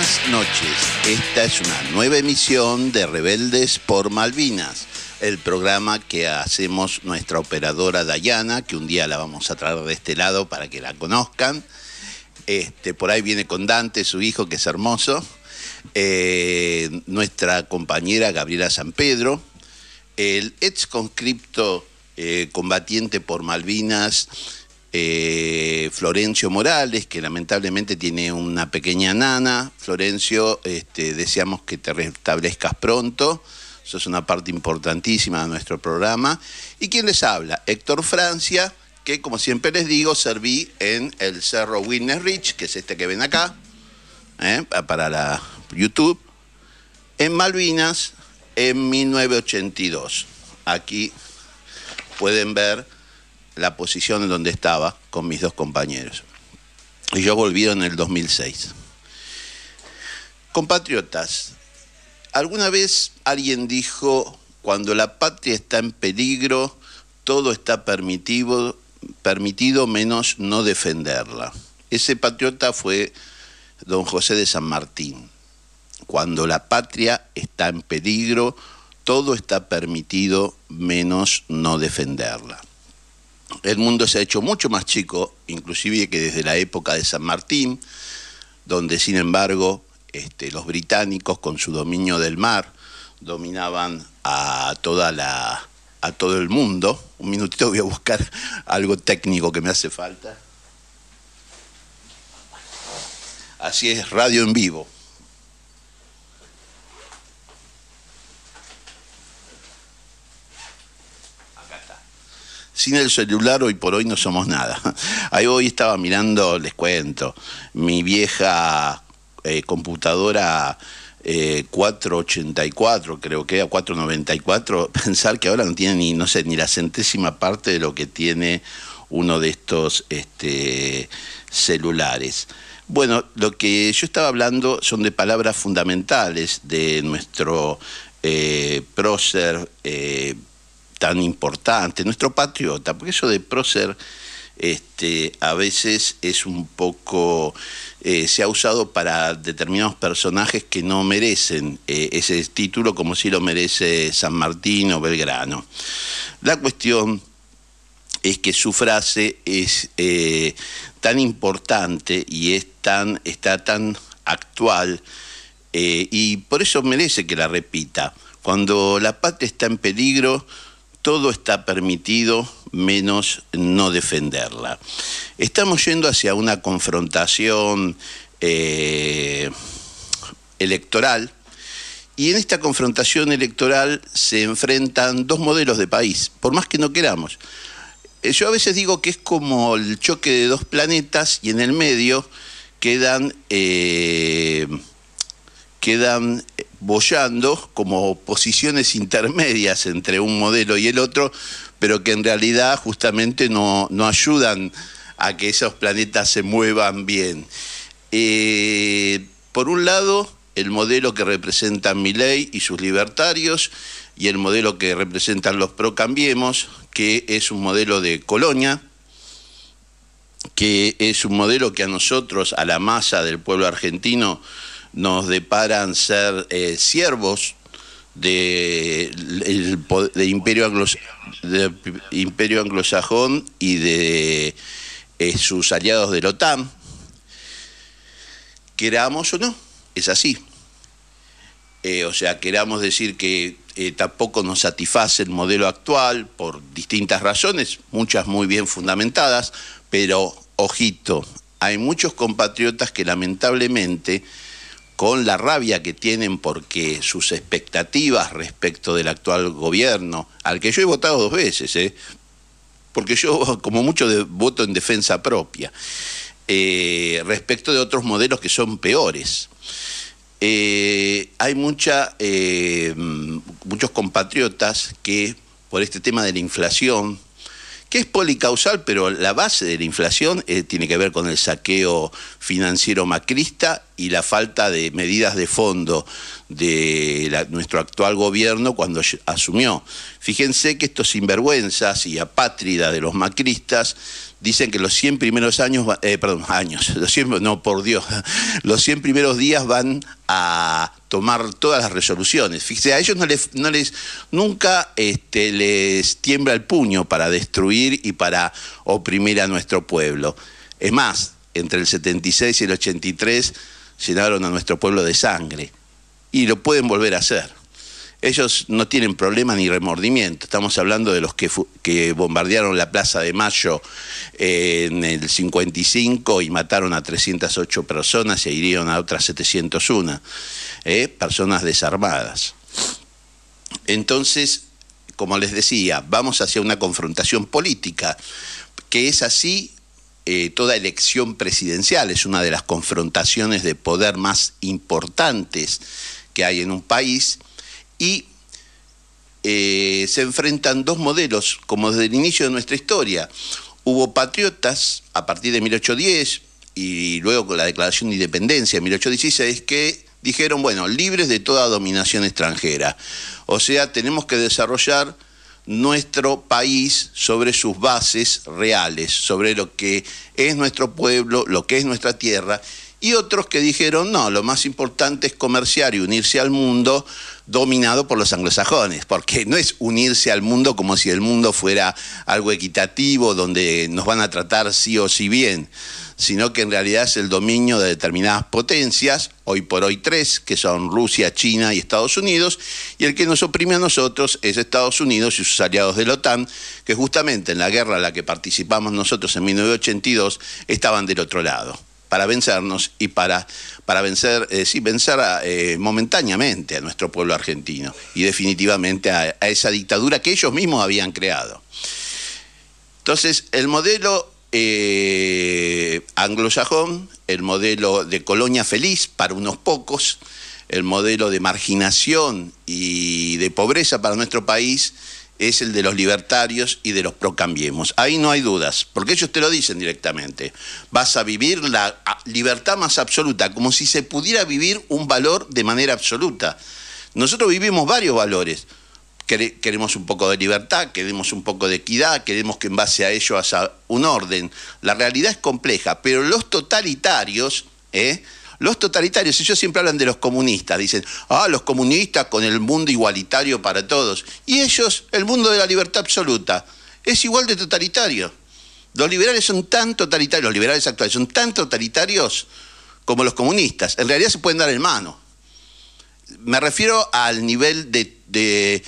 Buenas noches, esta es una nueva emisión de Rebeldes por Malvinas, el programa que hacemos nuestra operadora Dayana, que un día la vamos a traer de este lado para que la conozcan. Este, por ahí viene con Dante, su hijo, que es hermoso. Eh, nuestra compañera Gabriela San Pedro, el ex conscripto eh, combatiente por Malvinas, eh, Florencio Morales, que lamentablemente tiene una pequeña nana. Florencio, este, deseamos que te restablezcas pronto. Eso es una parte importantísima de nuestro programa. ¿Y quién les habla? Héctor Francia, que como siempre les digo, serví en el Cerro Witness Ridge, que es este que ven acá, ¿eh? para la YouTube, en Malvinas, en 1982. Aquí pueden ver la posición en donde estaba con mis dos compañeros. Y yo volví en el 2006. Compatriotas, ¿alguna vez alguien dijo, cuando la patria está en peligro, todo está permitido, permitido menos no defenderla? Ese patriota fue don José de San Martín. Cuando la patria está en peligro, todo está permitido menos no defenderla el mundo se ha hecho mucho más chico, inclusive que desde la época de San Martín, donde sin embargo este, los británicos con su dominio del mar dominaban a toda la a todo el mundo. Un minutito voy a buscar algo técnico que me hace falta. Así es, radio en vivo. Sin el celular hoy por hoy no somos nada. Ahí hoy estaba mirando, les cuento, mi vieja eh, computadora 484, eh, creo que era 494, pensar que ahora no tiene ni, no sé, ni la centésima parte de lo que tiene uno de estos este, celulares. Bueno, lo que yo estaba hablando son de palabras fundamentales de nuestro eh, prócer, tan importante, nuestro patriota, porque eso de prócer este, a veces es un poco, eh, se ha usado para determinados personajes que no merecen eh, ese título como si lo merece San Martín o Belgrano. La cuestión es que su frase es eh, tan importante y es tan, está tan actual y por eso merece que la repita. Cuando la patria está en peligro, todo está permitido menos no defenderla. Estamos yendo hacia una confrontación eh, electoral y en esta confrontación electoral se enfrentan dos modelos de país, por más que no queramos. Eh, yo a veces digo que es como el choque de dos planetas y en el medio quedan, eh, quedan boyando como posiciones intermedias entre un modelo y el otro, pero que en realidad justamente no, ayudan a que esos planetas se muevan bien. Eh, por un lado, el modelo que representan Miley y sus libertarios, y el modelo que representan los pro Cambiemos, que es un modelo de colonia, que es un modelo que a nosotros, a la masa del pueblo argentino, nos deparan ser eh, siervos de, imperio, imperio anglosajón y de eh, sus aliados de la OTAN, queramos o no, es así. Eh, o sea, queramos decir que tampoco nos satisface el modelo actual por distintas razones, muchas muy bien fundamentadas, pero ojito, hay muchos compatriotas que lamentablemente con la rabia que tienen porque sus expectativas respecto del actual gobierno, al que yo he votado dos veces, ¿eh? porque yo como mucho voto en defensa propia, eh, respecto de otros modelos que son peores. Eh, hay muchos compatriotas que por este tema de la inflación, que es policausal, pero la base de la inflación eh, tiene que ver con el saqueo financiero macrista y la falta de medidas de fondo de nuestro actual gobierno cuando asumió. Fíjense que estos sinvergüenzas y apátridas de los macristas dicen que los 100 primeros años, eh, perdón, años, los 100, no, por Dios, los 100 primeros días van a tomar todas las resoluciones. Fíjese, a ellos no les, no les nunca este, les tiembla el puño para destruir y para oprimir a nuestro pueblo. Es más, entre el 76 y el 83 llenaron a nuestro pueblo de sangre y lo pueden volver a hacer. Ellos no tienen problema ni remordimiento. Estamos hablando de los que, bombardearon la Plaza de Mayo eh, en el 55 y mataron a 308 personas e hirieron a otras 701, eh, personas desarmadas. Entonces, como les decía, vamos hacia una confrontación política, que es así eh, toda elección presidencial, es una de las confrontaciones de poder más importantes que hay en un país y eh, se enfrentan dos modelos, como desde el inicio de nuestra historia. Hubo patriotas a partir de 1810 y luego con la declaración de independencia en 1816 que dijeron, bueno, libres de toda dominación extranjera. O sea, tenemos que desarrollar nuestro país sobre sus bases reales, sobre lo que es nuestro pueblo, lo que es nuestra tierra y otros que dijeron, no, lo más importante es comerciar y unirse al mundo dominado por los anglosajones, porque no es unirse al mundo como si el mundo fuera algo equitativo, donde nos van a tratar sí o sí bien, sino que en realidad es el dominio de determinadas potencias, hoy por hoy tres, que son Rusia, China y Estados Unidos, y el que nos oprime a nosotros es Estados Unidos y sus aliados de la OTAN, que justamente en la guerra a la que participamos nosotros en 1982 estaban del otro lado para vencernos y para, para vencer, eh, sí, vencer eh, momentáneamente a nuestro pueblo argentino y definitivamente a, esa dictadura que ellos mismos habían creado. Entonces, el modelo eh, anglosajón, el modelo de colonia feliz para unos pocos, el modelo de marginación y de pobreza para nuestro país, es el de los libertarios y de los procambiemos. Ahí no hay dudas, porque ellos te lo dicen directamente. Vas a vivir la libertad más absoluta, como si se pudiera vivir un valor de manera absoluta. Nosotros vivimos varios valores. Queremos un poco de libertad, queremos un poco de equidad, queremos que en base a ello haya un orden. La realidad es compleja, pero los totalitarios, ¿eh? Los totalitarios, ellos siempre hablan de los comunistas, dicen, ah, los comunistas con el mundo igualitario para todos. Y ellos, el mundo de la libertad absoluta, es igual de totalitario. Los liberales son tan totalitarios, los liberales actuales son tan totalitarios como los comunistas. En realidad se pueden dar en mano. Me refiero al nivel de... de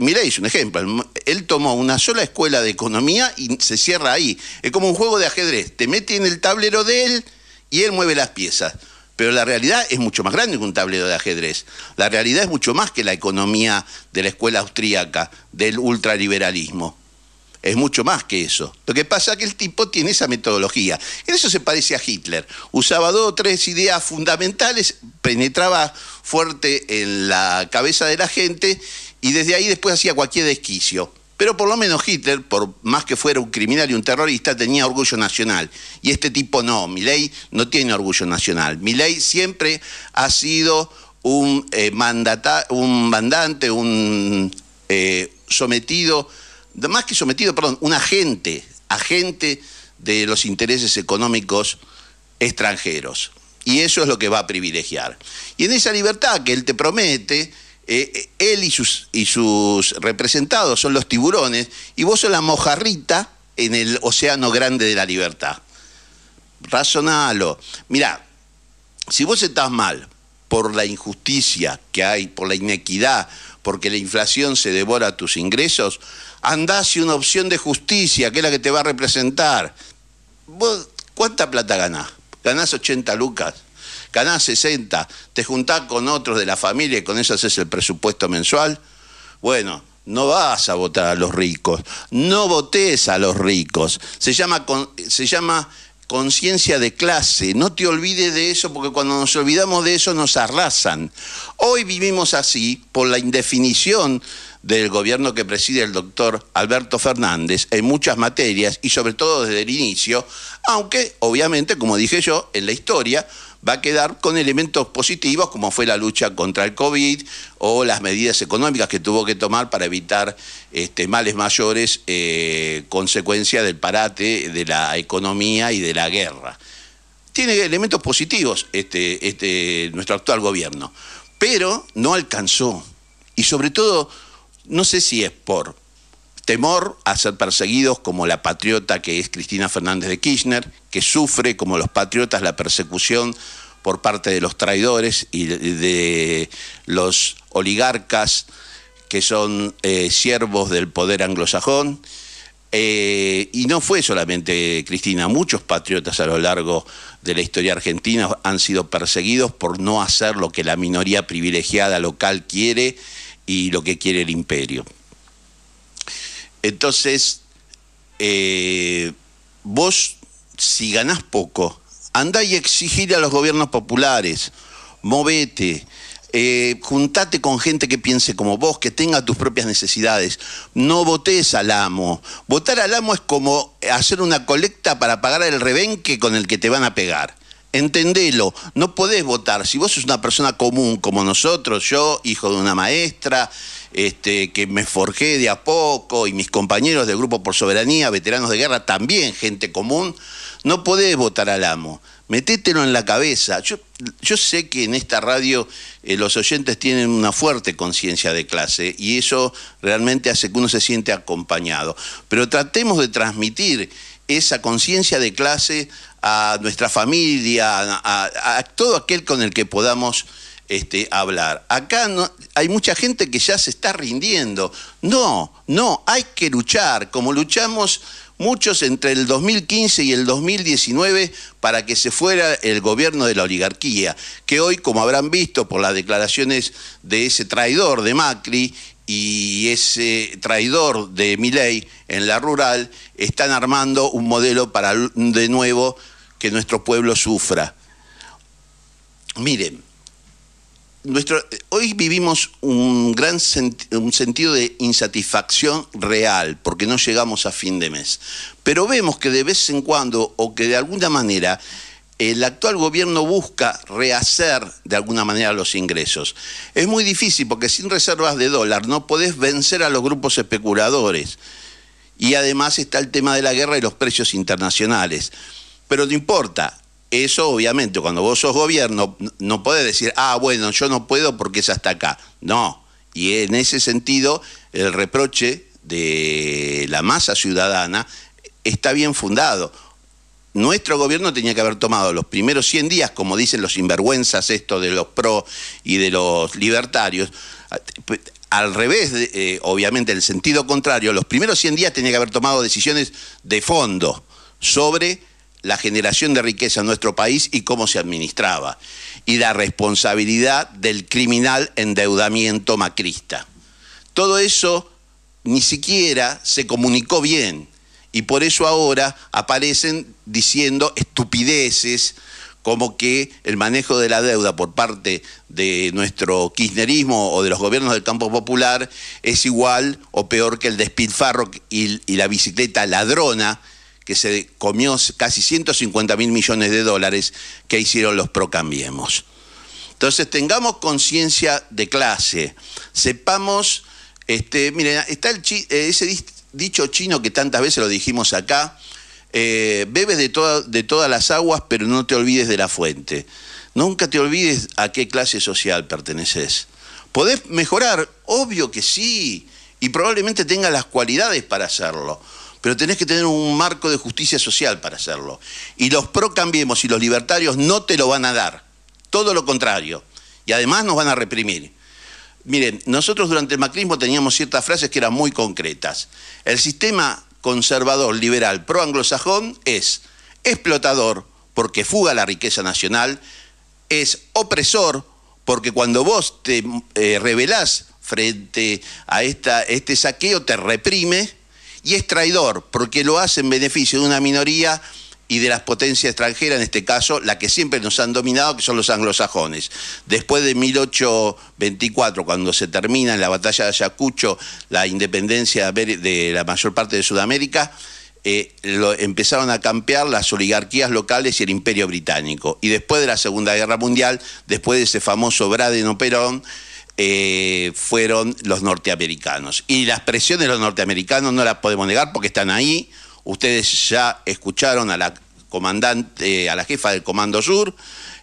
Miréis, un ejemplo, él tomó una sola escuela de economía y se cierra ahí. Es como un juego de ajedrez, te mete en el tablero de él y él mueve las piezas. Pero la realidad es mucho más grande que un tablero de ajedrez. La realidad es mucho más que la economía de la escuela austríaca, del ultraliberalismo. Es mucho más que eso. Lo que pasa es que el tipo tiene esa metodología. En eso se parece a Hitler. Usaba dos o tres ideas fundamentales, penetraba fuerte en la cabeza de la gente y desde ahí después hacía cualquier desquicio. Pero por lo menos Hitler, por más que fuera un criminal y un terrorista, tenía orgullo nacional. Y este tipo no, ley no tiene orgullo nacional. ley siempre ha sido un, eh, un mandante, un eh, sometido, más que sometido, perdón, un agente, agente de los intereses económicos extranjeros. Y eso es lo que va a privilegiar. Y en esa libertad que él te promete, eh, eh, él y sus, y sus representados son los tiburones y vos sos la mojarrita en el océano grande de la libertad. Razonalo. Mirá, si vos estás mal por la injusticia que hay, por la inequidad, porque la inflación se devora tus ingresos, andás y una opción de justicia, que es la que te va a representar. ¿Vos cuánta plata ganás? ¿Ganás 80 lucas? ganás 60, te juntás con otros de la familia y con eso haces el presupuesto mensual. Bueno, no vas a votar a los ricos, no votes a los ricos. Se llama, se llama conciencia de clase, no te olvides de eso porque cuando nos olvidamos de eso nos arrasan. Hoy vivimos así por la indefinición del gobierno que preside el doctor Alberto Fernández en muchas materias y sobre todo desde el inicio, aunque obviamente, como dije yo, en la historia va a quedar con elementos positivos como fue la lucha contra el COVID o las medidas económicas que tuvo que tomar para evitar este, males mayores eh, consecuencia del parate de la economía y de la guerra. Tiene elementos positivos este, este, nuestro actual gobierno, pero no alcanzó. Y sobre todo, no sé si es por temor a ser perseguidos como la patriota que es Cristina Fernández de Kirchner, que sufre como los patriotas la persecución por parte de los traidores y de los oligarcas que son eh, siervos del poder anglosajón. Eh, y no fue solamente Cristina, muchos patriotas a lo largo de la historia argentina han sido perseguidos por no hacer lo que la minoría privilegiada local quiere y lo que quiere el imperio. Entonces, eh, vos, si ganás poco, andá y exigir a los gobiernos populares, movete, eh, juntate con gente que piense como vos, que tenga tus propias necesidades. No votes al amo. Votar al amo es como hacer una colecta para pagar el rebenque con el que te van a pegar. Entendelo, no podés votar. Si vos sos una persona común como nosotros, yo, hijo de una maestra, este, que me forjé de a poco, y mis compañeros del Grupo por Soberanía, veteranos de guerra, también gente común, no podés votar al amo. Metételo en la cabeza. Yo, yo sé que en esta radio eh, los oyentes tienen una fuerte conciencia de clase y eso realmente hace que uno se siente acompañado. Pero tratemos de transmitir esa conciencia de clase a nuestra familia, a, todo aquel con el que podamos este, hablar. Acá hay mucha gente que ya se está rindiendo. No, no, hay que luchar, como luchamos muchos entre el 2015 y el 2019 para que se fuera el gobierno de la oligarquía, que hoy, como habrán visto por las declaraciones de ese traidor de Macri y ese traidor de Miley en la rural, están armando un modelo para de nuevo que nuestro pueblo sufra. Miren, nuestro, hoy vivimos un gran un sentido de insatisfacción real, porque no llegamos a fin de mes. Pero vemos que de vez en cuando, o que de alguna manera, el actual gobierno busca rehacer de alguna manera los ingresos. Es muy difícil porque sin reservas de dólar no podés vencer a los grupos especuladores. Y además está el tema de la guerra y los precios internacionales. Pero no importa, eso obviamente, cuando vos sos gobierno, no podés decir, ah, bueno, yo no puedo porque es hasta acá. No, y en ese sentido, el reproche de la masa ciudadana está bien fundado. Nuestro gobierno tenía que haber tomado los primeros 100 días, como dicen los sinvergüenzas esto de los pro y de los libertarios, al revés, eh, obviamente, obviamente, el sentido contrario, los primeros 100 días tenía que haber tomado decisiones de fondo sobre la generación de riqueza en nuestro país y cómo se administraba, y la responsabilidad del criminal endeudamiento macrista. Todo eso ni siquiera se comunicó bien y por eso ahora aparecen diciendo estupideces como que el manejo de la deuda por parte de nuestro kirchnerismo o de los gobiernos del campo popular es igual o peor que el despilfarro y, la bicicleta ladrona que se comió casi 150 mil millones de dólares que hicieron los procambiemos. Entonces tengamos conciencia de clase, sepamos, este, miren, está eh, ese dicho chino que tantas veces lo dijimos acá, eh, bebes de, de todas las aguas pero no te olvides de la fuente. Nunca te olvides a qué clase social perteneces. ¿Podés mejorar? Obvio que sí, y probablemente tengas las cualidades para hacerlo pero tenés que tener un marco de justicia social para hacerlo. Y los pro cambiemos y los libertarios no te lo van a dar, todo lo contrario. Y además nos van a reprimir. Miren, nosotros durante el macrismo teníamos ciertas frases que eran muy concretas. El sistema conservador, liberal, pro anglosajón es explotador porque fuga la riqueza nacional, es opresor porque cuando vos te eh, rebelás frente a esta, este saqueo te reprime y es traidor porque lo hace en beneficio de una minoría y de las potencias extranjeras, en este caso la que siempre nos han dominado, que son los anglosajones. Después de 1824, cuando se termina en la batalla de Ayacucho la independencia de la mayor parte de Sudamérica, eh, empezaron a campear las oligarquías locales y el imperio británico. Y después de la Segunda Guerra Mundial, después de ese famoso Braden Operón, eh, fueron los norteamericanos. Y las presiones de los norteamericanos no las podemos negar porque están ahí. Ustedes ya escucharon a la comandante, eh, a la jefa del Comando Sur.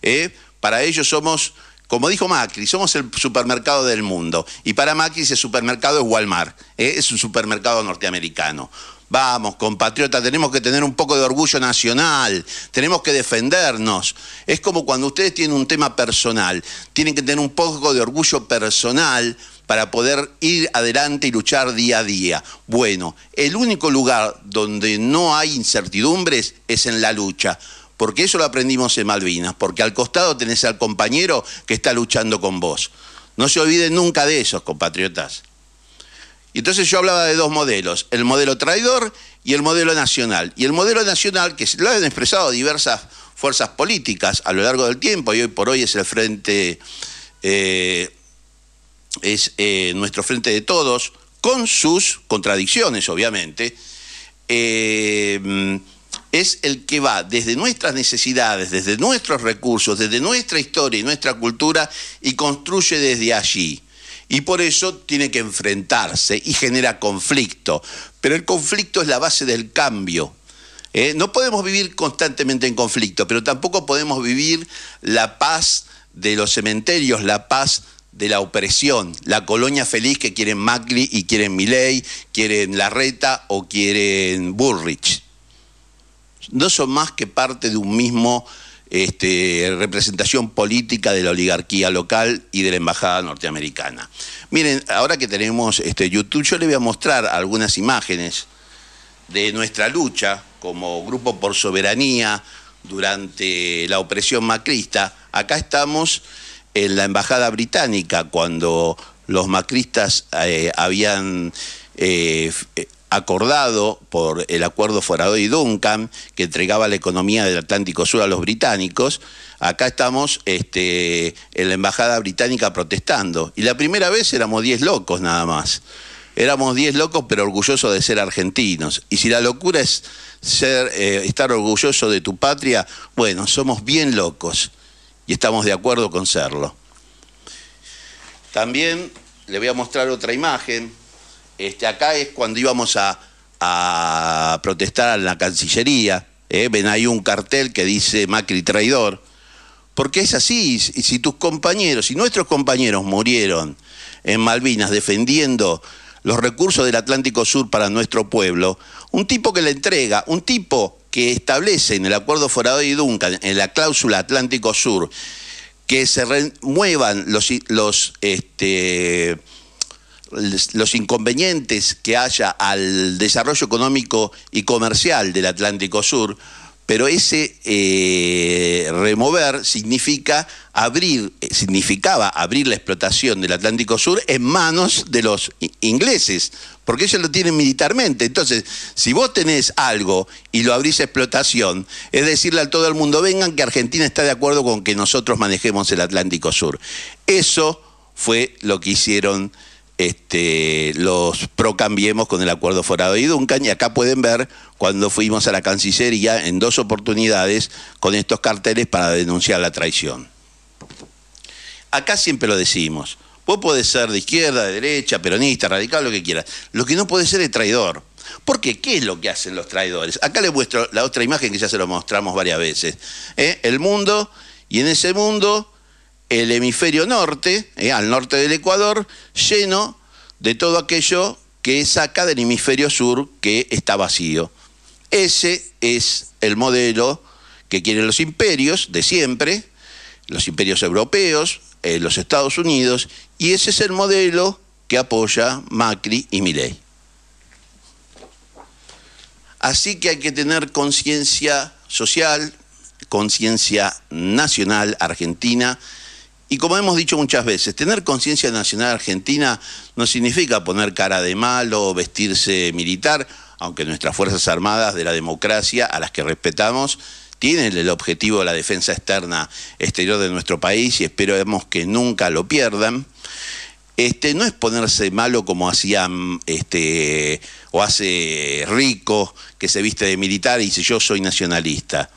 Eh. Para ellos somos, como dijo Macri, somos el supermercado del mundo. Y para Macri ese supermercado es Walmart, es un supermercado norteamericano. Vamos, compatriotas, tenemos que tener un poco de orgullo nacional, tenemos que defendernos. Es como cuando ustedes tienen un tema personal, tienen que tener un poco de orgullo personal para poder ir adelante y luchar día a día. Bueno, el único lugar donde no hay incertidumbres es en la lucha, porque eso lo aprendimos en Malvinas, porque al costado tenés al compañero que está luchando con vos. No se olviden nunca de esos compatriotas. Y entonces yo hablaba de dos modelos, el modelo traidor y el modelo nacional. Y el modelo nacional, que lo han expresado diversas fuerzas políticas a lo largo del tiempo, y hoy por hoy es el frente, eh, es eh, nuestro frente de todos, con sus contradicciones, obviamente, eh, es el que va desde nuestras necesidades, desde nuestros recursos, desde nuestra historia y nuestra cultura, y construye desde allí y por eso tiene que enfrentarse y genera conflicto. Pero el conflicto es la base del cambio. ¿eh? No podemos vivir constantemente en conflicto, pero tampoco podemos vivir la paz de los cementerios, la paz de la opresión, la colonia feliz que quieren Macri y quieren Miley, quieren Larreta o quieren Burrich. No son más que parte de un mismo este, representación política de la oligarquía local y de la embajada norteamericana. Miren, ahora que tenemos este, YouTube, yo les voy a mostrar algunas imágenes de nuestra lucha como grupo por soberanía durante la opresión macrista. Acá estamos en la embajada británica cuando los macristas eh, habían eh, eh, acordado por el acuerdo y Duncan, que entregaba la economía del Atlántico Sur a los británicos, acá estamos este, en la embajada británica protestando. Y la primera vez éramos 10 locos nada más. Éramos 10 locos, pero orgullosos de ser argentinos. Y si la locura es ser, eh, estar orgulloso de tu patria, bueno, somos bien locos y estamos de acuerdo con serlo. También le voy a mostrar otra imagen este, acá es cuando íbamos a, protestar a la Cancillería. ¿eh? Ven ahí un cartel que dice Macri traidor. Porque es así, y si tus compañeros, si nuestros compañeros murieron en Malvinas defendiendo los recursos del Atlántico Sur para nuestro pueblo, un tipo que le entrega, un tipo que establece en el acuerdo Forado y Duncan, en la cláusula Atlántico Sur, que se muevan los, los este, los inconvenientes que haya al desarrollo económico y comercial del Atlántico Sur, pero ese eh, remover significa abrir, eh, significaba abrir la explotación del Atlántico Sur en manos de los ingleses, porque ellos lo tienen militarmente. Entonces, si vos tenés algo y lo abrís a explotación, es decirle a todo el mundo, vengan que Argentina está de acuerdo con que nosotros manejemos el Atlántico Sur. Eso fue lo que hicieron este, los procambiemos con el acuerdo forado y Duncan. Y acá pueden ver cuando fuimos a la Cancillería en dos oportunidades con estos carteles para denunciar la traición. Acá siempre lo decimos. Vos podés ser de izquierda, de derecha, peronista, radical, lo que quieras. Lo que no puede ser es traidor. Porque, ¿qué es lo que hacen los traidores? Acá les muestro la otra imagen que ya se lo mostramos varias veces. ¿eh? El mundo, y en ese mundo el hemisferio norte, eh, al norte del Ecuador, lleno de todo aquello que saca del hemisferio sur que está vacío. Ese es el modelo que quieren los imperios de siempre, los imperios europeos, eh, los Estados Unidos, y ese es el modelo que apoya Macri y Miley. Así que hay que tener conciencia social, conciencia nacional argentina, y como hemos dicho muchas veces, tener conciencia nacional argentina no significa poner cara de malo o vestirse militar, aunque nuestras Fuerzas Armadas de la democracia, a las que respetamos, tienen el objetivo de la defensa externa exterior de nuestro país y esperemos que nunca lo pierdan. Este, no es ponerse malo como hacían este, o hace Rico, que se viste de militar y dice yo soy nacionalista.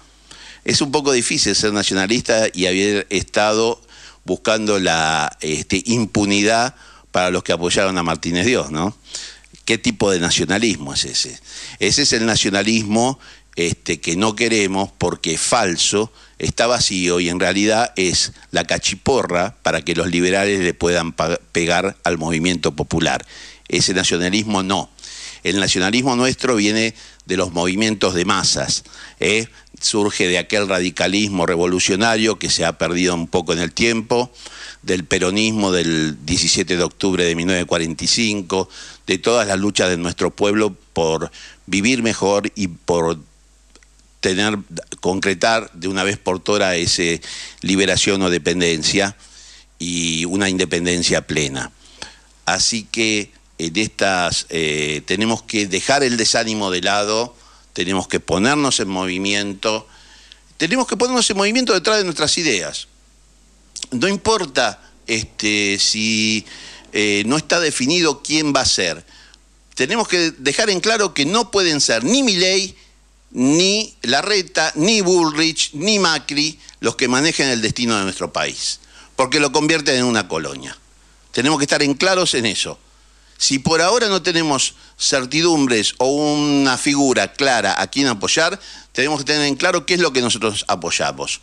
Es un poco difícil ser nacionalista y haber estado buscando la este, impunidad para los que apoyaron a Martínez Dios, ¿no? ¿Qué tipo de nacionalismo es ese? Ese es el nacionalismo este, que no queremos porque es falso, está vacío y en realidad es la cachiporra para que los liberales le puedan pegar al movimiento popular. Ese nacionalismo no. El nacionalismo nuestro viene de los movimientos de masas, ¿eh? surge de aquel radicalismo revolucionario que se ha perdido un poco en el tiempo, del peronismo del 17 de octubre de 1945, de todas las luchas de nuestro pueblo por vivir mejor y por tener, concretar de una vez por todas esa liberación o dependencia y una independencia plena. Así que en estas eh, tenemos que dejar el desánimo de lado tenemos que ponernos en movimiento, tenemos que ponernos en movimiento detrás de nuestras ideas. No importa este, si eh, no está definido quién va a ser. Tenemos que dejar en claro que no pueden ser ni Milley, ni Larreta, ni Bullrich, ni Macri los que manejen el destino de nuestro país, porque lo convierten en una colonia. Tenemos que estar en claros en eso. Si por ahora no tenemos certidumbres o una figura clara a quien apoyar, tenemos que tener en claro qué es lo que nosotros apoyamos.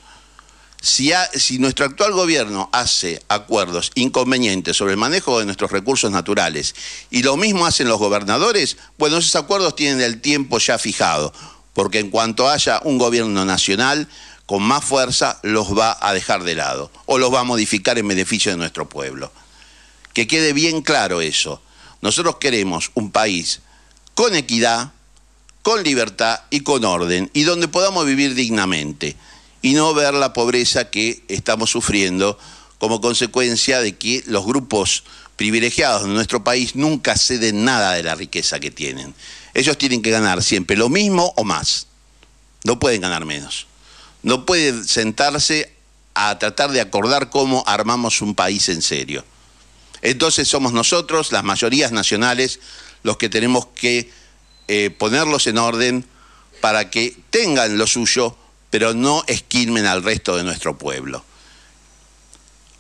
Si, si, nuestro actual gobierno hace acuerdos inconvenientes sobre el manejo de nuestros recursos naturales y lo mismo hacen los gobernadores, bueno, esos acuerdos tienen el tiempo ya fijado, porque en cuanto haya un gobierno nacional con más fuerza, los va a dejar de lado o los va a modificar en beneficio de nuestro pueblo. Que quede bien claro eso. Nosotros queremos un país con equidad, con libertad y con orden, y donde podamos vivir dignamente y no ver la pobreza que estamos sufriendo como consecuencia de que los grupos privilegiados de nuestro país nunca ceden nada de la riqueza que tienen. Ellos tienen que ganar siempre lo mismo o más. No pueden ganar menos. No pueden sentarse a tratar de acordar cómo armamos un país en serio. Entonces somos nosotros, las mayorías nacionales, los que tenemos que eh, ponerlos en orden para que tengan lo suyo, pero no esquilmen al resto de nuestro pueblo.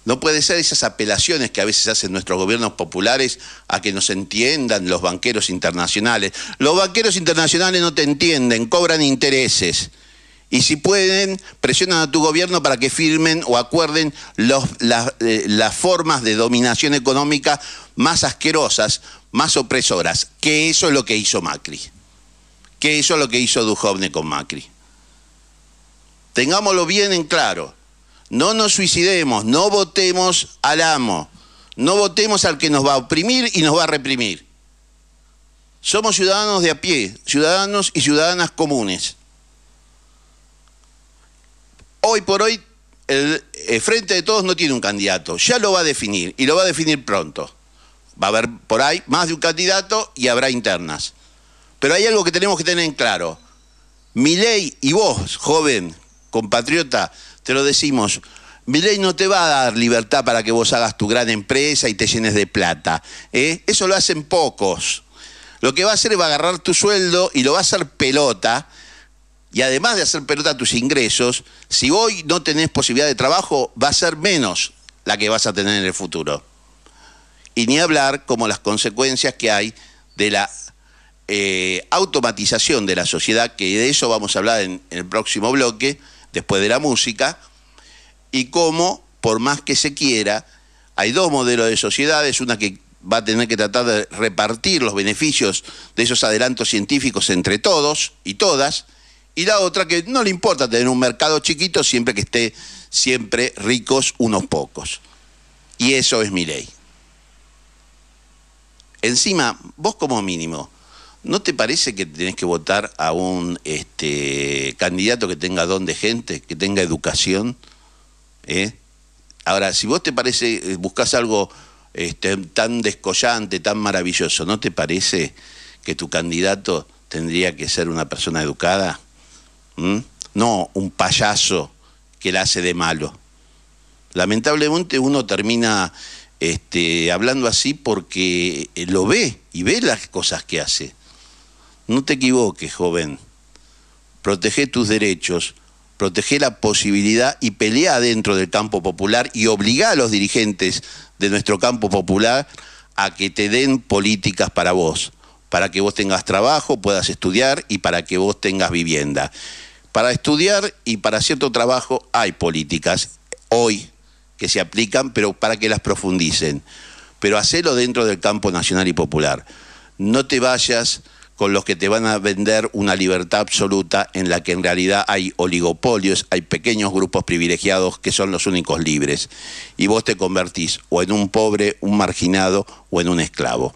No puede ser esas apelaciones que a veces hacen nuestros gobiernos populares a que nos entiendan los banqueros internacionales. Los banqueros internacionales no te entienden, cobran intereses. Y si pueden, presionan a tu gobierno para que firmen o acuerden eh, las, formas de dominación económica más asquerosas, más opresoras, que eso es lo que hizo Macri, que eso es lo que hizo Duhovne con Macri. Tengámoslo bien en claro, no nos suicidemos, no votemos al amo, no votemos al que nos va a oprimir y nos va a reprimir. Somos ciudadanos de a pie, ciudadanos y ciudadanas comunes. Hoy por hoy, el, eh, Frente de Todos no tiene un candidato, ya lo va a definir y lo va a definir pronto. Va a haber por ahí más de un candidato y habrá internas. Pero hay algo que tenemos que tener en claro. ley y vos, joven compatriota, te lo decimos, mi ley no te va a dar libertad para que vos hagas tu gran empresa y te llenes de plata. ¿eh? Eso lo hacen pocos. Lo que va a hacer es agarrar tu sueldo y lo va a hacer pelota y además de hacer pelota tus ingresos, si hoy no tenés posibilidad de trabajo, va a ser menos la que vas a tener en el futuro. Y ni hablar como las consecuencias que hay de la eh, automatización de la sociedad, que de eso vamos a hablar en, en el próximo bloque, después de la música, y cómo, por más que se quiera, hay dos modelos de sociedades, una que va a tener que tratar de repartir los beneficios de esos adelantos científicos entre todos y todas, y la otra que no le importa tener un mercado chiquito siempre que esté siempre ricos unos pocos. Y eso es mi ley. Encima, vos como mínimo, ¿no te parece que tenés que votar a un este, candidato que tenga don de gente, que tenga educación? ¿Eh? Ahora, si vos te parece, eh, buscas algo este, tan descollante, tan maravilloso, ¿no te parece que tu candidato tendría que ser una persona educada? No un payaso que la hace de malo. Lamentablemente uno termina este, hablando así porque eh, lo ve y ve las cosas que hace. No te equivoques, joven. Protege tus derechos, protege la posibilidad y pelea dentro del campo popular y obliga a los dirigentes de nuestro campo popular a que te den políticas para vos, para que vos tengas trabajo, puedas estudiar y para que vos tengas vivienda. Para estudiar y para cierto trabajo hay políticas hoy que se aplican, pero para que las profundicen. Pero hacelo dentro del campo nacional y popular. No te vayas con los que te van a vender una libertad absoluta en la que en realidad hay oligopolios, hay pequeños grupos privilegiados que son los únicos libres. Y vos te convertís o en un pobre, un marginado o en un esclavo.